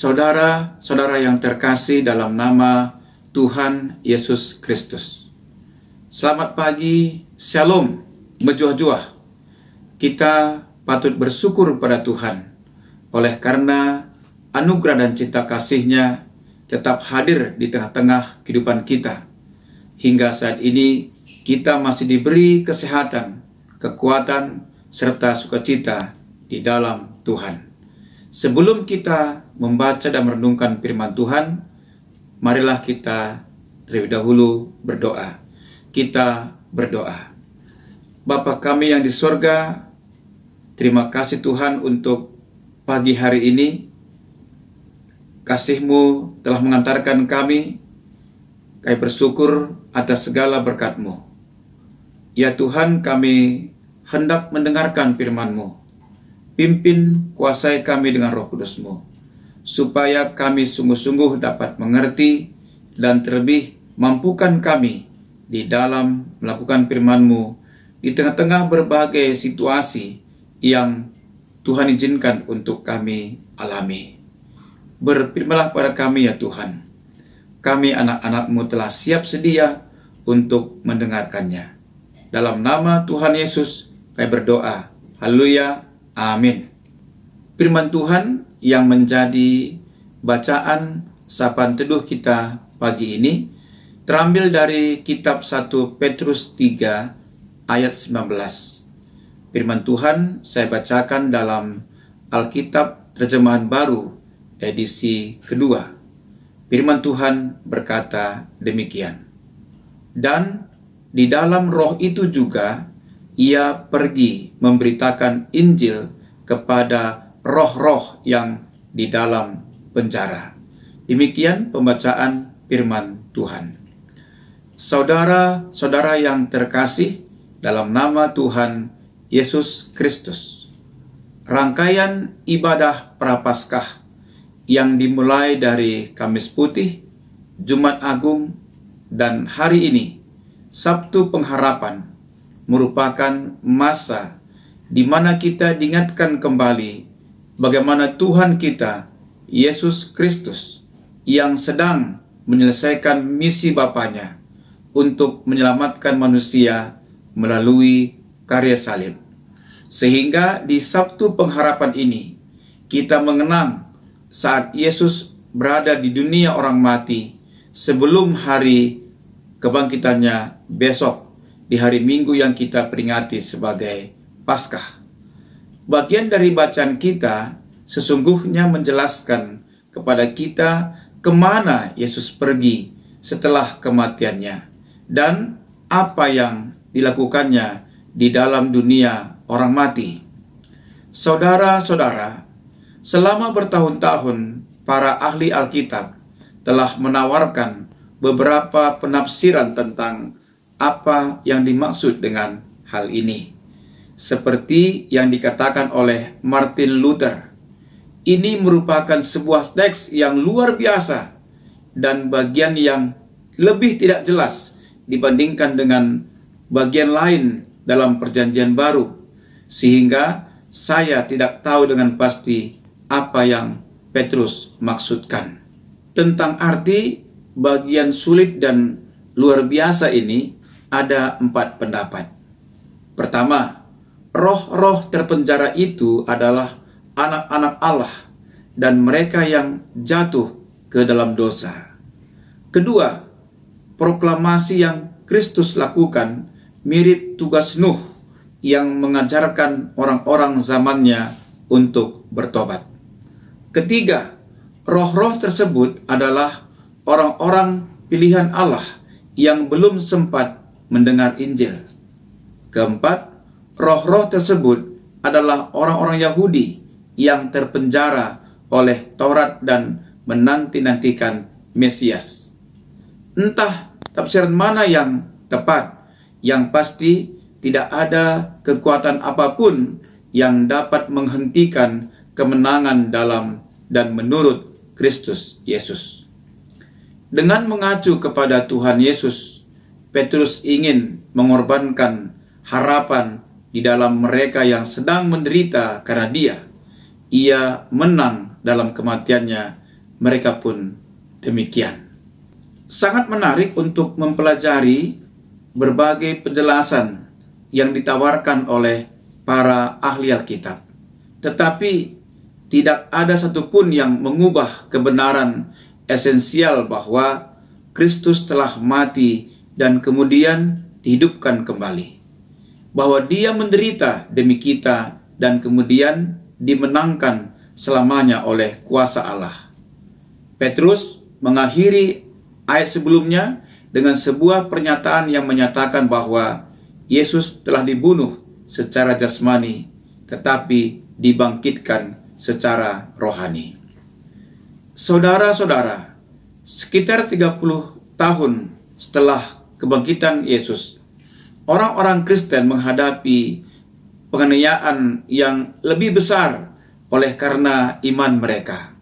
saudara-saudara yang terkasih dalam nama Tuhan Yesus Kristus. Selamat pagi, Shalom, mejuah-juah. Kita patut bersyukur pada Tuhan oleh karena anugerah dan cinta kasihnya tetap hadir di tengah-tengah kehidupan kita. Hingga saat ini kita masih diberi kesehatan, kekuatan, serta sukacita di dalam Tuhan. Sebelum kita membaca dan merenungkan firman Tuhan, marilah kita terlebih dahulu berdoa. Kita berdoa. Bapa kami yang di sorga, terima kasih Tuhan untuk pagi hari ini. KasihMu telah mengantarkan kami. Kami bersyukur atas segala berkatMu. Ya Tuhan, kami hendak mendengarkan firman-Mu Pimpin, kuasai kami dengan roh kudusmu, supaya kami sungguh-sungguh dapat mengerti dan terlebih mampukan kami di dalam melakukan FirmanMu di tengah-tengah berbagai situasi yang Tuhan izinkan untuk kami alami. Berfirmalah pada kami ya Tuhan. Kami anak-anakmu telah siap sedia untuk mendengarkannya. Dalam nama Tuhan Yesus, kami berdoa. Haleluya. Amin. Firman Tuhan yang menjadi bacaan sapan teduh kita pagi ini terambil dari kitab 1 Petrus 3 ayat 19. Firman Tuhan saya bacakan dalam Alkitab terjemahan baru edisi kedua. Firman Tuhan berkata demikian. Dan di dalam roh itu juga ia pergi memberitakan Injil kepada roh-roh yang di dalam penjara. Demikian pembacaan firman Tuhan. Saudara-saudara yang terkasih dalam nama Tuhan Yesus Kristus. Rangkaian ibadah Prapaskah yang dimulai dari Kamis Putih, Jumat Agung, dan hari ini, Sabtu Pengharapan, merupakan masa di mana kita diingatkan kembali bagaimana Tuhan kita, Yesus Kristus, yang sedang menyelesaikan misi Bapaknya untuk menyelamatkan manusia melalui karya salib. Sehingga di Sabtu pengharapan ini, kita mengenang saat Yesus berada di dunia orang mati sebelum hari kebangkitannya besok di hari Minggu yang kita peringati sebagai Paskah. Bagian dari bacaan kita sesungguhnya menjelaskan kepada kita kemana Yesus pergi setelah kematiannya dan apa yang dilakukannya di dalam dunia orang mati. Saudara-saudara, selama bertahun-tahun para ahli Alkitab telah menawarkan beberapa penafsiran tentang apa yang dimaksud dengan hal ini. Seperti yang dikatakan oleh Martin Luther, ini merupakan sebuah teks yang luar biasa dan bagian yang lebih tidak jelas dibandingkan dengan bagian lain dalam Perjanjian Baru, sehingga saya tidak tahu dengan pasti apa yang Petrus maksudkan. Tentang arti bagian sulit dan luar biasa ini, ada empat pendapat. Pertama, roh-roh terpenjara itu adalah anak-anak Allah dan mereka yang jatuh ke dalam dosa. Kedua, proklamasi yang Kristus lakukan mirip tugas Nuh yang mengajarkan orang-orang zamannya untuk bertobat. Ketiga, roh-roh tersebut adalah orang-orang pilihan Allah yang belum sempat mendengar Injil. Keempat, roh-roh tersebut adalah orang-orang Yahudi yang terpenjara oleh Taurat dan menanti-nantikan Mesias. Entah tafsiran mana yang tepat, yang pasti tidak ada kekuatan apapun yang dapat menghentikan kemenangan dalam dan menurut Kristus Yesus. Dengan mengacu kepada Tuhan Yesus Petrus ingin mengorbankan harapan di dalam mereka yang sedang menderita karena dia. Ia menang dalam kematiannya, mereka pun demikian. Sangat menarik untuk mempelajari berbagai penjelasan yang ditawarkan oleh para ahli Alkitab. Tetapi tidak ada satupun yang mengubah kebenaran esensial bahwa Kristus telah mati dan kemudian dihidupkan kembali. Bahwa dia menderita demi kita dan kemudian dimenangkan selamanya oleh kuasa Allah. Petrus mengakhiri ayat sebelumnya dengan sebuah pernyataan yang menyatakan bahwa Yesus telah dibunuh secara jasmani tetapi dibangkitkan secara rohani. Saudara-saudara, sekitar 30 tahun setelah kebangkitan Yesus. Orang-orang Kristen menghadapi penganiayaan yang lebih besar oleh karena iman mereka.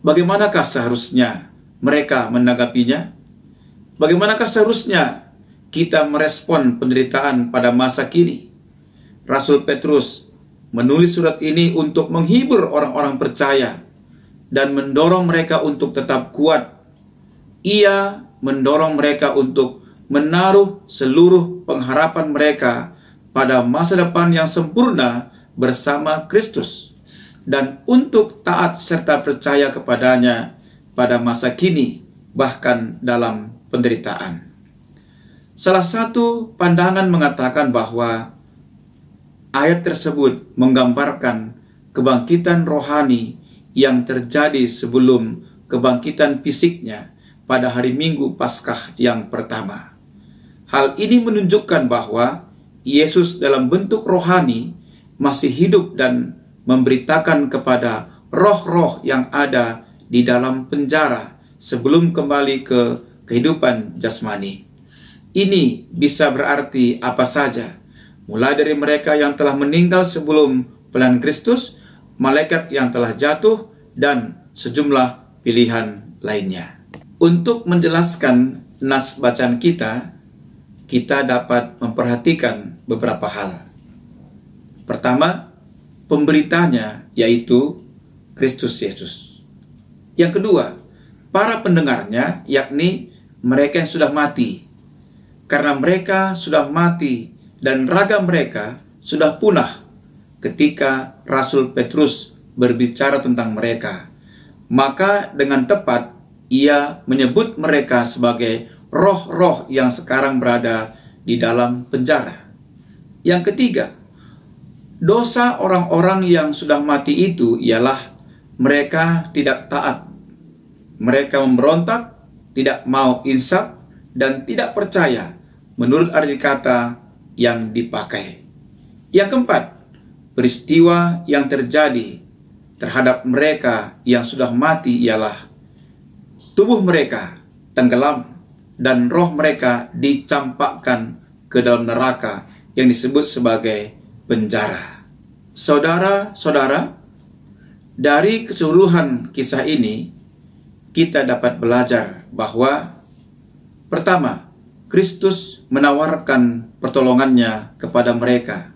Bagaimanakah seharusnya mereka menanggapinya? Bagaimanakah seharusnya kita merespon penderitaan pada masa kini? Rasul Petrus menulis surat ini untuk menghibur orang-orang percaya dan mendorong mereka untuk tetap kuat. Ia mendorong mereka untuk menaruh seluruh pengharapan mereka pada masa depan yang sempurna bersama Kristus dan untuk taat serta percaya kepadanya pada masa kini bahkan dalam penderitaan. Salah satu pandangan mengatakan bahwa ayat tersebut menggambarkan kebangkitan rohani yang terjadi sebelum kebangkitan fisiknya pada hari Minggu Paskah yang pertama. Hal ini menunjukkan bahwa Yesus dalam bentuk rohani masih hidup dan memberitakan kepada roh-roh yang ada di dalam penjara sebelum kembali ke kehidupan jasmani. Ini bisa berarti apa saja, mulai dari mereka yang telah meninggal sebelum pelan Kristus, malaikat yang telah jatuh, dan sejumlah pilihan lainnya. Untuk menjelaskan nas bacaan kita, kita dapat memperhatikan beberapa hal. Pertama, pemberitanya yaitu Kristus Yesus. Yang kedua, para pendengarnya yakni mereka yang sudah mati. Karena mereka sudah mati dan raga mereka sudah punah ketika Rasul Petrus berbicara tentang mereka. Maka dengan tepat ia menyebut mereka sebagai roh-roh yang sekarang berada di dalam penjara. Yang ketiga, dosa orang-orang yang sudah mati itu ialah mereka tidak taat. Mereka memberontak, tidak mau insaf, dan tidak percaya menurut arti kata yang dipakai. Yang keempat, peristiwa yang terjadi terhadap mereka yang sudah mati ialah tubuh mereka tenggelam dan roh mereka dicampakkan ke dalam neraka yang disebut sebagai penjara. Saudara-saudara, dari keseluruhan kisah ini kita dapat belajar bahwa pertama, Kristus menawarkan pertolongannya kepada mereka,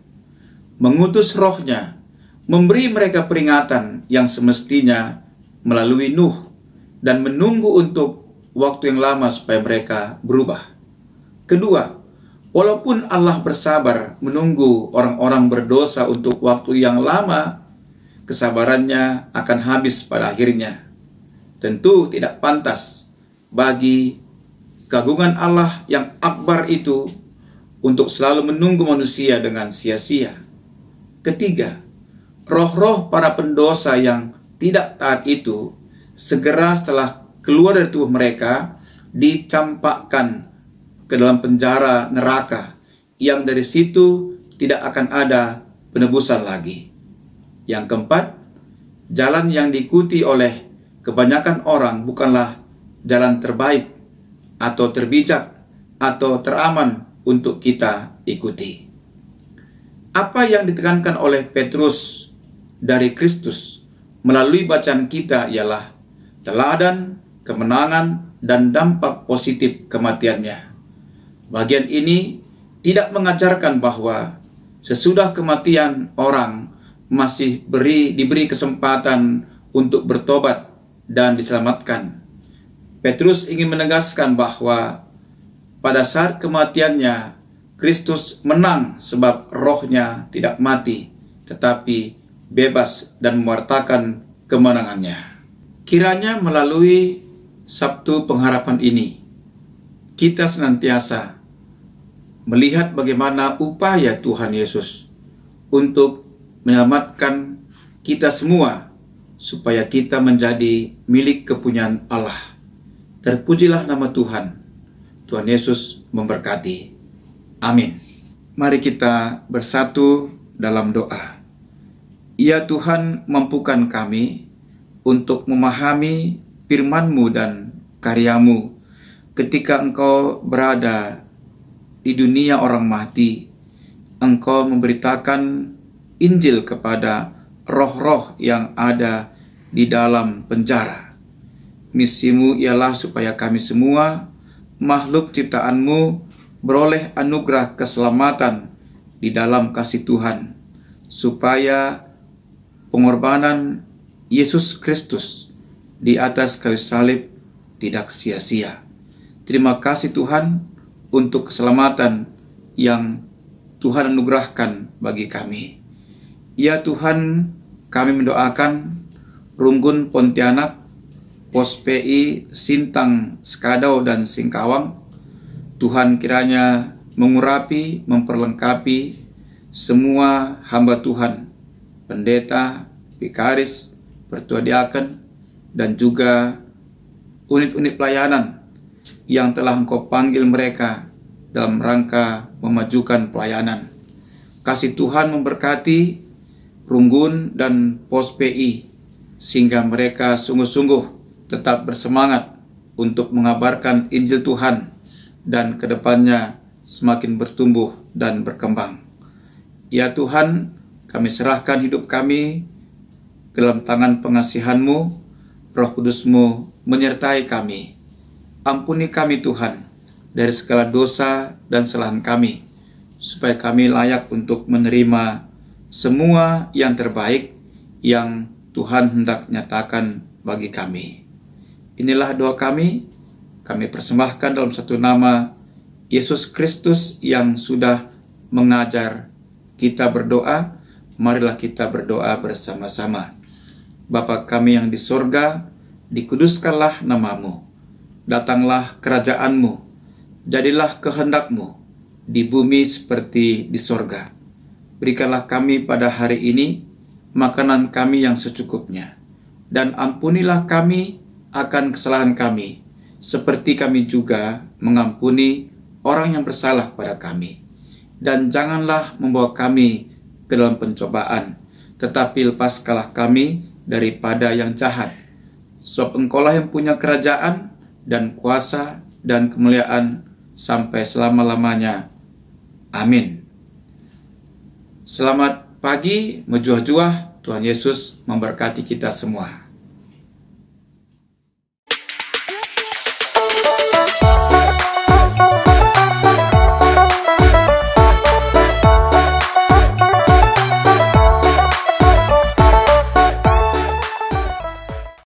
mengutus rohnya, memberi mereka peringatan yang semestinya melalui Nuh dan menunggu untuk waktu yang lama supaya mereka berubah. Kedua, walaupun Allah bersabar menunggu orang-orang berdosa untuk waktu yang lama, kesabarannya akan habis pada akhirnya. Tentu tidak pantas bagi kagungan Allah yang akbar itu untuk selalu menunggu manusia dengan sia-sia. Ketiga, roh-roh para pendosa yang tidak taat itu segera setelah keluar dari tubuh mereka dicampakkan ke dalam penjara neraka yang dari situ tidak akan ada penebusan lagi. Yang keempat, jalan yang diikuti oleh kebanyakan orang bukanlah jalan terbaik atau terbijak atau teraman untuk kita ikuti. Apa yang ditekankan oleh Petrus dari Kristus melalui bacaan kita ialah teladan kemenangan, dan dampak positif kematiannya. Bagian ini tidak mengajarkan bahwa sesudah kematian orang masih beri, diberi kesempatan untuk bertobat dan diselamatkan. Petrus ingin menegaskan bahwa pada saat kematiannya, Kristus menang sebab rohnya tidak mati, tetapi bebas dan mewartakan kemenangannya. Kiranya melalui Sabtu pengharapan ini, kita senantiasa melihat bagaimana upaya Tuhan Yesus untuk menyelamatkan kita semua supaya kita menjadi milik kepunyaan Allah. Terpujilah nama Tuhan. Tuhan Yesus memberkati. Amin. Mari kita bersatu dalam doa. Ya Tuhan, mampukan kami untuk memahami firmanmu dan karyamu ketika engkau berada di dunia orang mati. Engkau memberitakan Injil kepada roh-roh yang ada di dalam penjara. Misimu ialah supaya kami semua, makhluk ciptaanmu, beroleh anugerah keselamatan di dalam kasih Tuhan, supaya pengorbanan Yesus Kristus di atas kayu salib tidak sia-sia. Terima kasih Tuhan untuk keselamatan yang Tuhan anugerahkan bagi kami. Ya Tuhan, kami mendoakan Runggun Pontianak, Pos PI Sintang, Skadau, dan Singkawang. Tuhan kiranya mengurapi, memperlengkapi semua hamba Tuhan, pendeta, vikaris, pertua diaken, dan juga unit-unit pelayanan yang telah Engkau panggil mereka dalam rangka memajukan pelayanan. Kasih Tuhan memberkati Runggun dan Pos PI sehingga mereka sungguh-sungguh tetap bersemangat untuk mengabarkan Injil Tuhan dan kedepannya semakin bertumbuh dan berkembang. Ya Tuhan, kami serahkan hidup kami ke dalam tangan pengasihan-Mu roh kudusmu menyertai kami. Ampuni kami Tuhan dari segala dosa dan kesalahan kami, supaya kami layak untuk menerima semua yang terbaik yang Tuhan hendak nyatakan bagi kami. Inilah doa kami, kami persembahkan dalam satu nama Yesus Kristus yang sudah mengajar kita berdoa, marilah kita berdoa bersama-sama. Bapa kami yang di sorga, dikuduskanlah namamu. Datanglah kerajaanmu, jadilah kehendakmu, di bumi seperti di sorga. Berikanlah kami pada hari ini makanan kami yang secukupnya, dan ampunilah kami akan kesalahan kami, seperti kami juga mengampuni orang yang bersalah pada kami. Dan janganlah membawa kami ke dalam pencobaan, tetapi lepaskanlah kami daripada yang jahat. Sebab engkaulah yang punya kerajaan dan kuasa dan kemuliaan sampai selama-lamanya. Amin. Selamat pagi, mejuah-juah. Tuhan Yesus memberkati kita semua.